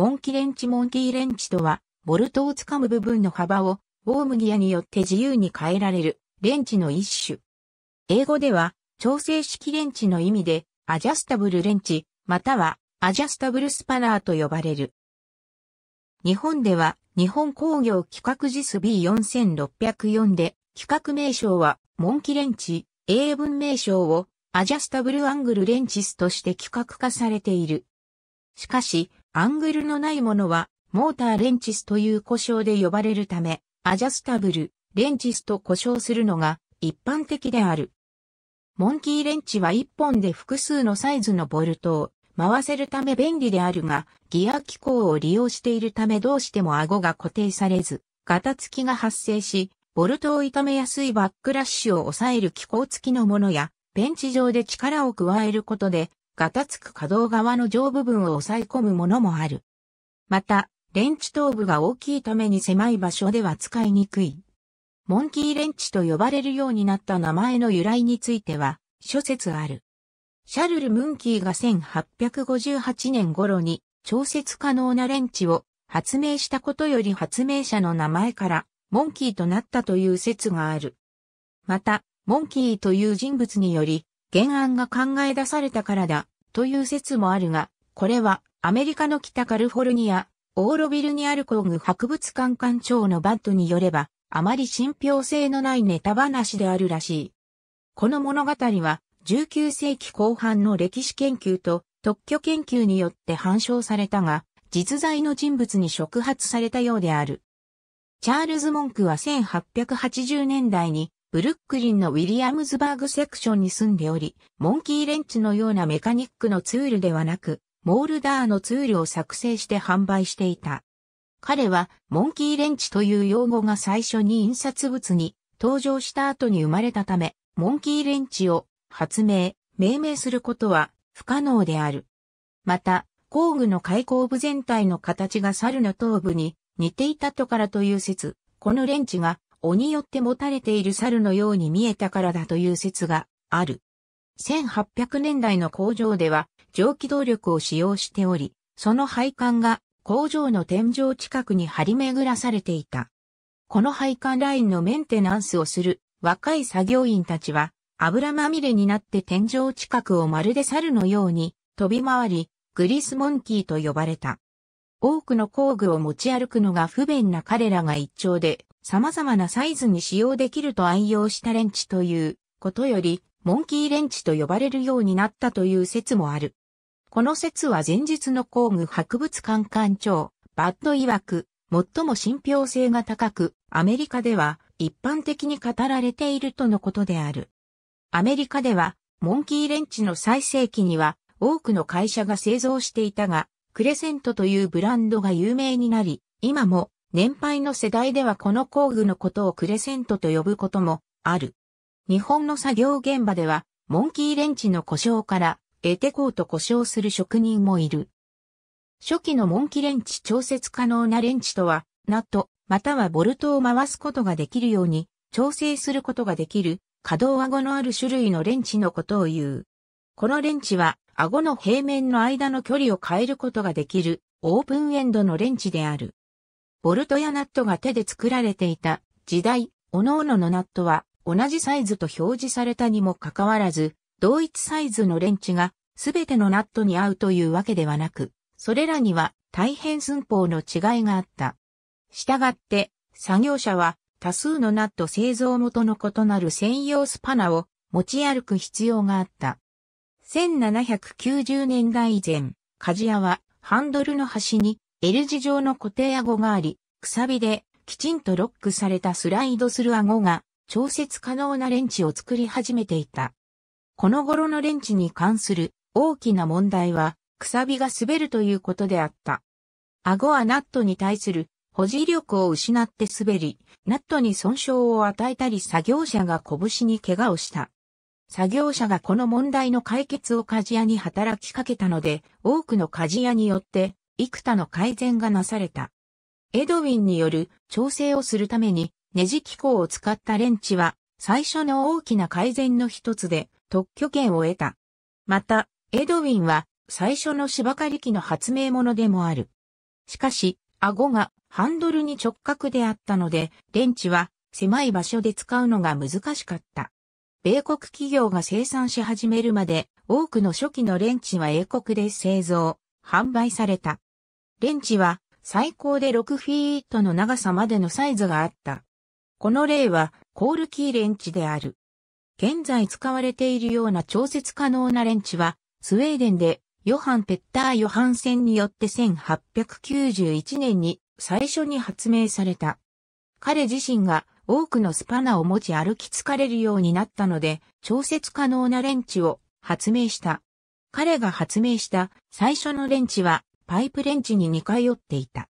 モンキレンチモンキーレンチとは、ボルトをつかむ部分の幅を、ウォームギアによって自由に変えられる、レンチの一種。英語では、調整式レンチの意味で、アジャスタブルレンチ、または、アジャスタブルスパナーと呼ばれる。日本では、日本工業規格ジス B4604 で、規格名称は、モンキレンチ、英文名称を、アジャスタブルアングルレンチスとして規格化されている。しかし、アングルのないものは、モーターレンチスという故障で呼ばれるため、アジャスタブル、レンチスと故障するのが一般的である。モンキーレンチは1本で複数のサイズのボルトを回せるため便利であるが、ギア機構を利用しているためどうしても顎が固定されず、ガタつきが発生し、ボルトを痛めやすいバックラッシュを抑える機構付きのものや、ベンチ上で力を加えることでガタつく可動側の上部分を抑え込むものもある。また、レンチ頭部が大きいために狭い場所では使いにくい。モンキーレンチと呼ばれるようになった名前の由来については、諸説ある。シャルル・ムンキーが1858年頃に調節可能なレンチを発明したことより発明者の名前からモンキーとなったという説がある。また、モンキーという人物により原案が考え出されたからだ、という説もあるが、これはアメリカの北カルフォルニア、オーロビルにある工具博物館館長のバッドによれば、あまり信憑性のないネタ話であるらしい。この物語は、19世紀後半の歴史研究と特許研究によって反証されたが、実在の人物に触発されたようである。チャールズ・モンクは1880年代にブルックリンのウィリアムズバーグセクションに住んでおり、モンキーレンチのようなメカニックのツールではなく、モールダーのツールを作成して販売していた。彼は、モンキーレンチという用語が最初に印刷物に登場した後に生まれたため、モンキーレンチを発明、命名することは不可能である。また、工具の開口部全体の形が猿の頭部に似ていたとからという説、このレンチが鬼によって持たれている猿のように見えたからだという説がある。1800年代の工場では蒸気動力を使用しており、その配管が工場の天井近くに張り巡らされていた。この配管ラインのメンテナンスをする若い作業員たちは油まみれになって天井近くをまるで猿のように飛び回り、グリスモンキーと呼ばれた。多くの工具を持ち歩くのが不便な彼らが一丁で様々なサイズに使用できると愛用したレンチということより、モンキーレンチと呼ばれるようになったという説もある。この説は前日の工具博物館館長、バッド曰く、最も信憑性が高く、アメリカでは一般的に語られているとのことである。アメリカでは、モンキーレンチの最盛期には多くの会社が製造していたが、クレセントというブランドが有名になり、今も年配の世代ではこの工具のことをクレセントと呼ぶこともある。日本の作業現場では、モンキーレンチの故障からエテコーと故障する職人もいる。初期のモンキレンチ調節可能なレンチとは、ナット、またはボルトを回すことができるように調整することができる可動顎のある種類のレンチのことを言う。このレンチは顎の平面の間の距離を変えることができるオープンエンドのレンチである。ボルトやナットが手で作られていた時代、各々のナットは同じサイズと表示されたにもかかわらず、同一サイズのレンチが全てのナットに合うというわけではなく、それらには大変寸法の違いがあった。したがって、作業者は多数のナット製造元の異なる専用スパナを持ち歩く必要があった。1790年代以前、鍛冶屋はハンドルの端に L 字状の固定顎があり、くさびできちんとロックされたスライドする顎が調節可能なレンチを作り始めていた。この頃のレンチに関する大きな問題は、くさびが滑るということであった。顎はナットに対する保持力を失って滑り、ナットに損傷を与えたり作業者が拳に怪我をした。作業者がこの問題の解決を鍛冶屋に働きかけたので、多くの鍛冶屋によって、幾多の改善がなされた。エドウィンによる調整をするために、ネジ機構を使ったレンチは、最初の大きな改善の一つで、特許権を得た。また、エドウィンは、最初の芝刈り機の発明者でもある。しかし、顎がハンドルに直角であったので、レンチは狭い場所で使うのが難しかった。米国企業が生産し始めるまで、多くの初期のレンチは英国で製造、販売された。レンチは最高で6フィートの長さまでのサイズがあった。この例はコールキーレンチである。現在使われているような調節可能なレンチは、スウェーデンでヨハン・ペッター・ヨハンセンによって1891年に最初に発明された。彼自身が多くのスパナを持ち歩き疲れるようになったので、調節可能なレンチを発明した。彼が発明した最初のレンチはパイプレンチに似通っていた。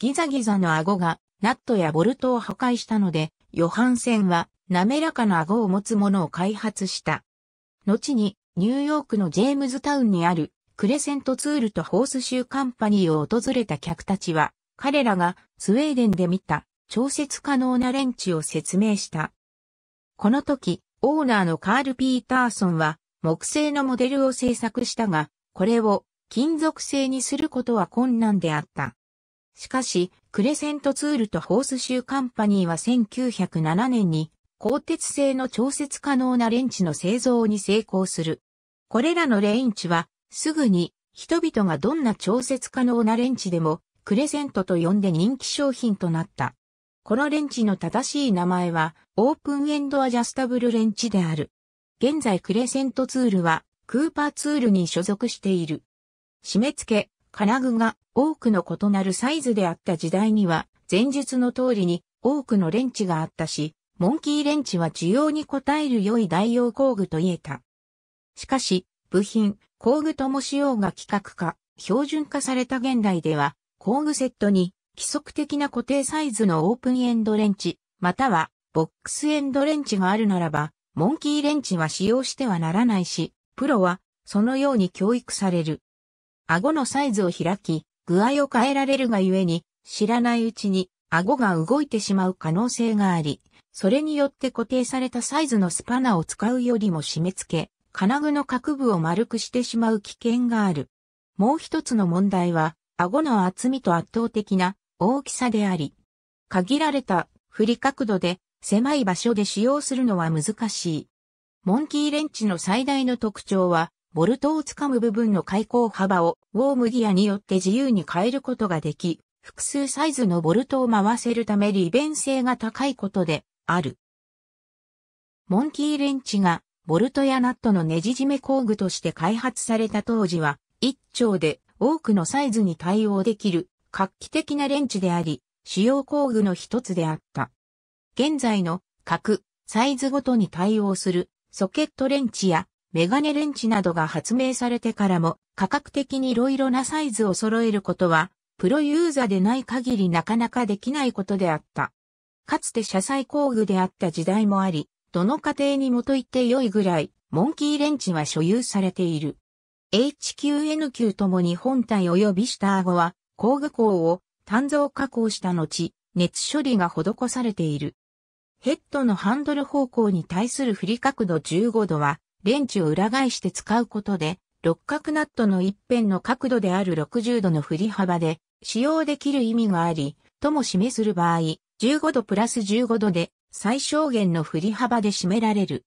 ギザギザの顎がナットやボルトを破壊したので、ヨハンセンは滑らかな顎を持つものを開発した。後にニューヨークのジェームズタウンにあるクレセントツールとホースシューカンパニーを訪れた客たちは、彼らがスウェーデンで見た調節可能なレンチを説明した。この時、オーナーのカール・ピーターソンは木製のモデルを製作したが、これを金属製にすることは困難であった。しかし、クレセントツールとホースシューカンパニーは1907年に鋼鉄製の調節可能なレンチの製造に成功する。これらのレンチはすぐに人々がどんな調節可能なレンチでもクレセントと呼んで人気商品となった。このレンチの正しい名前は、オープンエンドアジャスタブルレンチである。現在クレセントツールは、クーパーツールに所属している。締め付け、金具が多くの異なるサイズであった時代には、前述の通りに多くのレンチがあったし、モンキーレンチは需要に応える良い代用工具と言えた。しかし、部品、工具とも仕様が規格化、標準化された現代では、工具セットに規則的な固定サイズのオープンエンドレンチ、またはボックスエンドレンチがあるならば、モンキーレンチは使用してはならないし、プロはそのように教育される。顎のサイズを開き、具合を変えられるがゆえに、知らないうちに顎が動いてしまう可能性があり、それによって固定されたサイズのスパナを使うよりも締め付け、金具の角部を丸くしてしまう危険がある。もう一つの問題は、顎の厚みと圧倒的な大きさであり、限られた振り角度で狭い場所で使用するのは難しい。モンキーレンチの最大の特徴は、ボルトをつかむ部分の開口幅をウォームギアによって自由に変えることができ、複数サイズのボルトを回せるため利便性が高いことである。モンキーレンチがボルトやナットのねじ締め工具として開発された当時は、一丁で多くのサイズに対応できる画期的なレンチであり、使用工具の一つであった。現在の各サイズごとに対応するソケットレンチやメガネレンチなどが発明されてからも価格的に色々なサイズを揃えることはプロユーザーでない限りなかなかできないことであった。かつて車載工具であった時代もあり、どの家庭にもと言って良いぐらい、モンキーレンチは所有されている。HQN q ともに本体及び下顎は工具工を単造加工した後、熱処理が施されている。ヘッドのハンドル方向に対する振り角度15度は、レンチを裏返して使うことで、六角ナットの一辺の角度である60度の振り幅で使用できる意味があり、とも示する場合、15度プラス15度で最小限の振り幅で締められる。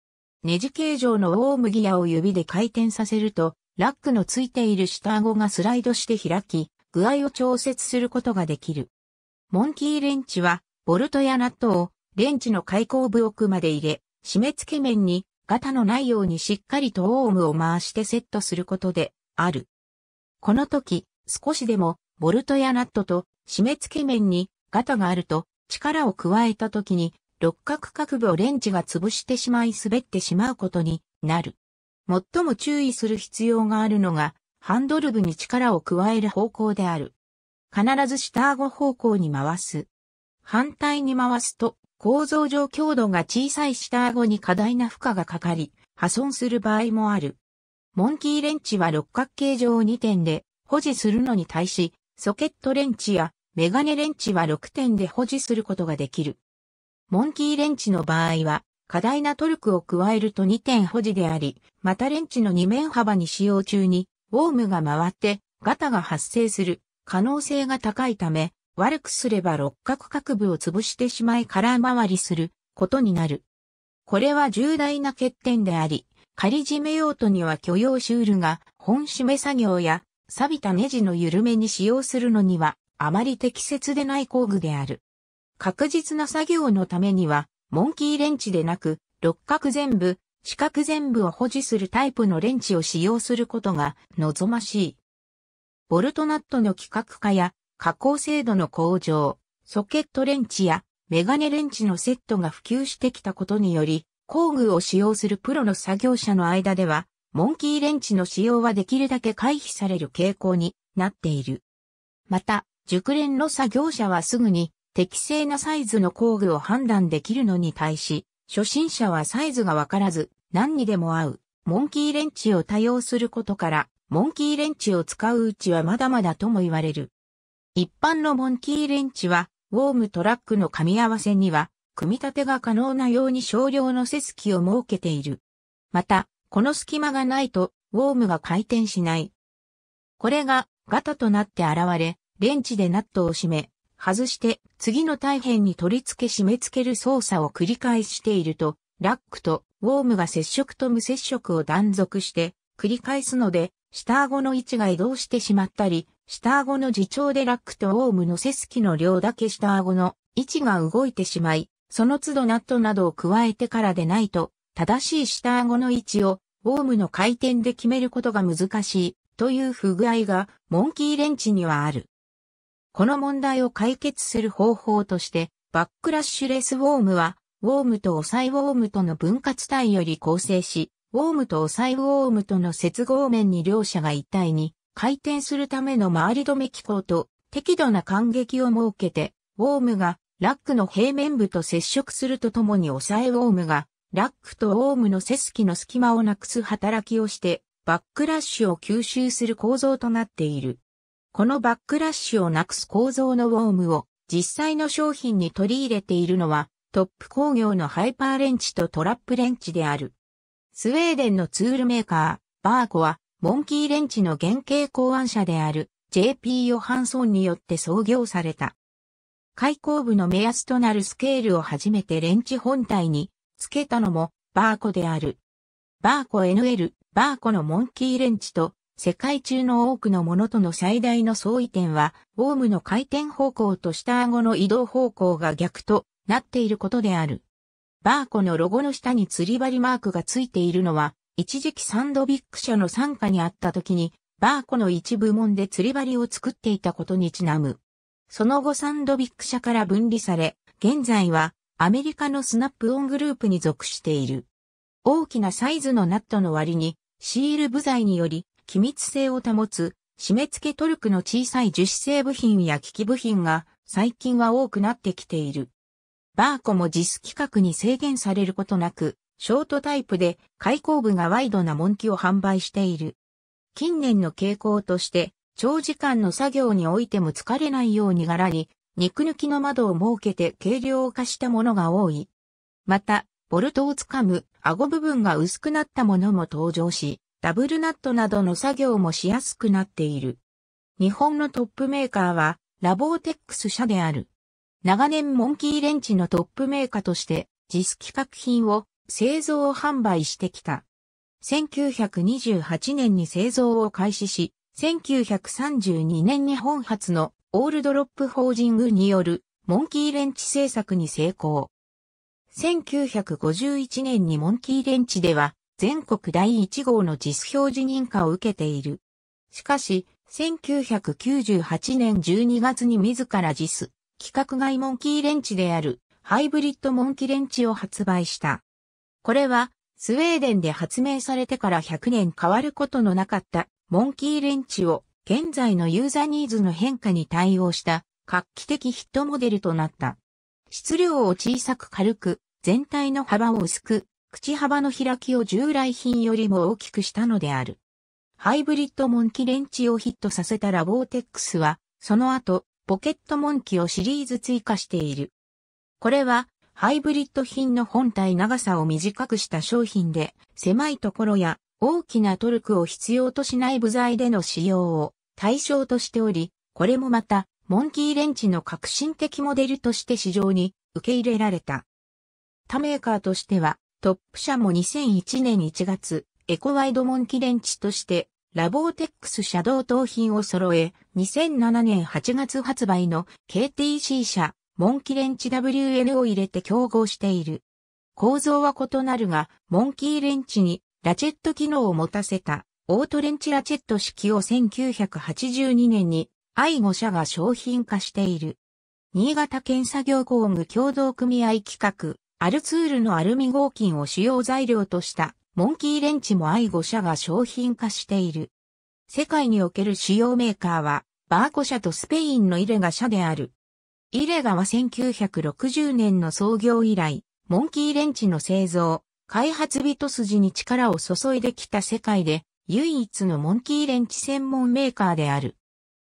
ネジ形状の大麦屋を指で回転させると、ラックのついている下顎がスライドして開き、具合を調節することができる。モンキーレンチは、ボルトやナットをレンチの開口部奥まで入れ、締め付け面にガタのないようにしっかりとオームを回してセットすることである。この時、少しでもボルトやナットと締め付け面にガタがあると力を加えた時に六角角部をレンチが潰してしまい滑ってしまうことになる。最も注意する必要があるのがハンドル部に力を加える方向である。必ず下顎方向に回す。反対に回すと、構造上強度が小さい下顎に過大な負荷がかかり、破損する場合もある。モンキーレンチは六角形状2点で保持するのに対し、ソケットレンチやメガネレンチは6点で保持することができる。モンキーレンチの場合は、過大なトルクを加えると2点保持であり、またレンチの2面幅に使用中にウォームが回ってガタが発生する可能性が高いため、悪くすれば六角角部を潰してしまい空回りすることになる。これは重大な欠点であり、仮締め用途には許容シュールが本締め作業や錆びたネジの緩めに使用するのにはあまり適切でない工具である。確実な作業のためには、モンキーレンチでなく、六角全部、四角全部を保持するタイプのレンチを使用することが望ましい。ボルトナットの規格化や加工精度の向上、ソケットレンチやメガネレンチのセットが普及してきたことにより、工具を使用するプロの作業者の間では、モンキーレンチの使用はできるだけ回避される傾向になっている。また、熟練の作業者はすぐに適正なサイズの工具を判断できるのに対し、初心者はサイズがわからず、何にでも合う、モンキーレンチを多用することから、モンキーレンチを使ううちはまだまだとも言われる。一般のモンキーレンチは、ウォームトラックの噛み合わせには、組み立てが可能なように少量の接機を設けている。また、この隙間がないと、ウォームが回転しない。これが、ガタとなって現れ、レンチでナットを締め、外して、次の大変に取り付け締め付ける操作を繰り返していると、ラックとウォームが接触と無接触を断続して繰り返すので、下顎の位置が移動してしまったり、下顎の自重でラックとウォームの接機の量だけ下顎の位置が動いてしまい、その都度ナットなどを加えてからでないと、正しい下顎の位置をウォームの回転で決めることが難しいという不具合がモンキーレンチにはある。この問題を解決する方法として、バックラッシュレスウォームはウォームとオサイウォームとの分割体より構成し、ウォームとオサイウォームとの接合面に両者が一体に回転するための回り止め機構と適度な間隙を設けて、ウォームがラックの平面部と接触するとともにオサイウォームがラックとウォームの接隙の隙間をなくす働きをして、バックラッシュを吸収する構造となっている。このバックラッシュをなくす構造のウォームを実際の商品に取り入れているのはトップ工業のハイパーレンチとトラップレンチである。スウェーデンのツールメーカー、バーコは、モンキーレンチの原型考案者である JP ヨハンソンによって創業された。開口部の目安となるスケールを初めてレンチ本体に付けたのもバーコである。バーコ NL、バーコのモンキーレンチと世界中の多くのものとの最大の相違点は、ウォームの回転方向と下顎の移動方向が逆となっていることである。バーコのロゴの下に釣り針マークがついているのは、一時期サンドビック社の傘下にあった時に、バーコの一部門で釣り針を作っていたことにちなむ。その後サンドビック社から分離され、現在はアメリカのスナップオングループに属している。大きなサイズのナットの割に、シール部材により、機密性を保つ、締め付けトルクの小さい樹脂製部品や機器部品が最近は多くなってきている。バーコも実規格に制限されることなく、ショートタイプで開口部がワイドな門機を販売している。近年の傾向として、長時間の作業においても疲れないように柄に、肉抜きの窓を設けて軽量化したものが多い。また、ボルトをつかむ顎部分が薄くなったものも登場し、ダブルナットなどの作業もしやすくなっている。日本のトップメーカーは、ラボーテックス社である。長年モンキーレンチのトップメーカーとして、ジス企規格品を製造販売してきた。1928年に製造を開始し、1932年日本初のオールドロップホージングによるモンキーレンチ製作に成功。1951年にモンキーレンチでは全国第1号のジス表示認可を受けている。しかし、1998年12月に自らジス規格外モンキーレンチであるハイブリッドモンキーレンチを発売した。これはスウェーデンで発明されてから100年変わることのなかったモンキーレンチを現在のユーザーニーズの変化に対応した画期的ヒットモデルとなった。質量を小さく軽く、全体の幅を薄く、口幅の開きを従来品よりも大きくしたのである。ハイブリッドモンキレンチをヒットさせたラボーテックスは、その後、ポケットモンキをシリーズ追加している。これは、ハイブリッド品の本体長さを短くした商品で、狭いところや大きなトルクを必要としない部材での使用を対象としており、これもまた、モンキーレンチの革新的モデルとして市場に受け入れられた。他メーカーとしては、トップ社も2001年1月、エコワイドモンキーレンチとしてラボーテックスシャドウ等品を揃え、2007年8月発売の KTC 社、モンキレンチ WN を入れて競合している。構造は異なるが、モンキーレンチにラチェット機能を持たせたオートレンチラチェット式を1982年に愛5社が商品化している。新潟県作業工具協同組合企画、アルツールのアルミ合金を主要材料としたモンキーレンチも愛護社が商品化している。世界における主要メーカーは、バーコ社とスペインのイレガ社である。イレガは1960年の創業以来、モンキーレンチの製造、開発ト筋に力を注いできた世界で、唯一のモンキーレンチ専門メーカーである。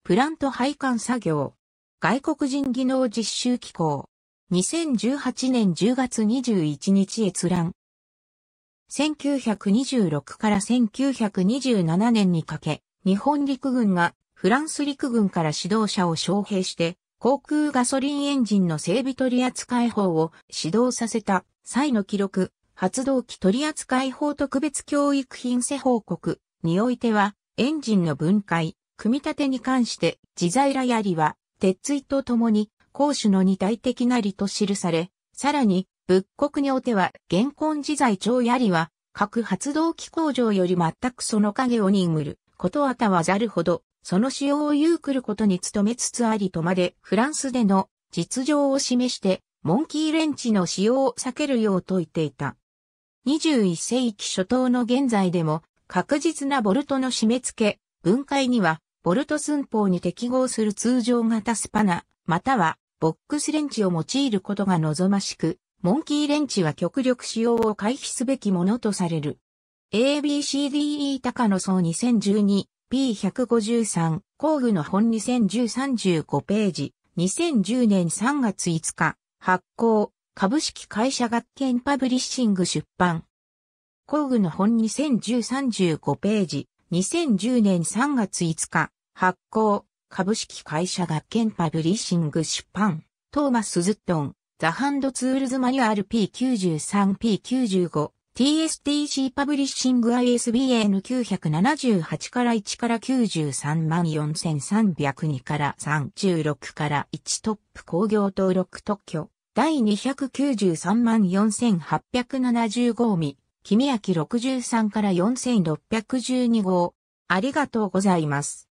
プラント配管作業。外国人技能実習機構。2018年10月21日閲覧。1926から1927年にかけ、日本陸軍がフランス陸軍から指導者を招聘して、航空ガソリンエンジンの整備取扱法を指導させた際の記録、発動機取扱法特別教育品施報告においては、エンジンの分解、組み立てに関して、自在らやりは、鉄椎とともに、公主の二体的なりと記され、さらに、仏国におては、現今自在長やりは、各発動機工場より全くその影を握る、ことあたわざるほど、その使用を有くることに努めつつありとまで、フランスでの実情を示して、モンキーレンチの使用を避けるようと言っていた。21世紀初頭の現在でも、確実なボルトの締め付け、分解には、ボルト寸法に適合する通常型スパナ、または、ボックスレンチを用いることが望ましく、モンキーレンチは極力使用を回避すべきものとされる。ABCDE 高野層 2012P153 工具の本201035ページ2010年3月5日発行株式会社学研パブリッシング出版工具の本201035ページ2010年3月5日発行株式会社学研パブリッシング出版トーマス・ズットンザ・ハンド・ツールズ・マニュアル P93、P95、TSTC パブリッシング ISBN 978から1から934,302から36から1トップ工業登録特許第2934875号未、君明63から4612号ありがとうございます。